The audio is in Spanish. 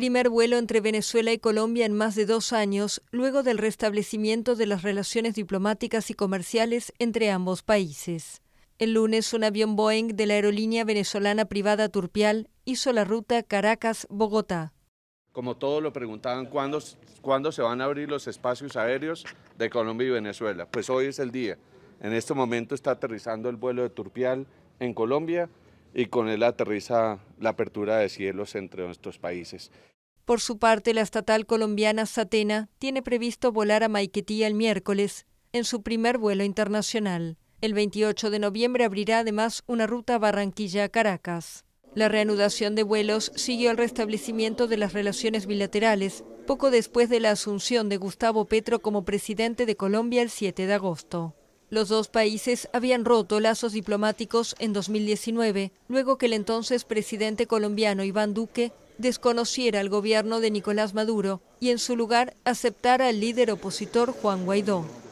primer vuelo entre Venezuela y Colombia en más de dos años, luego del restablecimiento de las relaciones diplomáticas y comerciales entre ambos países. El lunes, un avión Boeing de la aerolínea venezolana privada Turpial hizo la ruta Caracas-Bogotá. Como todos lo preguntaban, ¿cuándo, ¿cuándo se van a abrir los espacios aéreos de Colombia y Venezuela? Pues hoy es el día. En este momento está aterrizando el vuelo de Turpial en Colombia y con él aterriza la apertura de cielos entre nuestros países. Por su parte, la estatal colombiana Satena tiene previsto volar a Maiquetía el miércoles en su primer vuelo internacional. El 28 de noviembre abrirá además una ruta Barranquilla-Caracas. La reanudación de vuelos siguió al restablecimiento de las relaciones bilaterales poco después de la asunción de Gustavo Petro como presidente de Colombia el 7 de agosto. Los dos países habían roto lazos diplomáticos en 2019, luego que el entonces presidente colombiano Iván Duque desconociera al gobierno de Nicolás Maduro y en su lugar aceptara al líder opositor Juan Guaidó.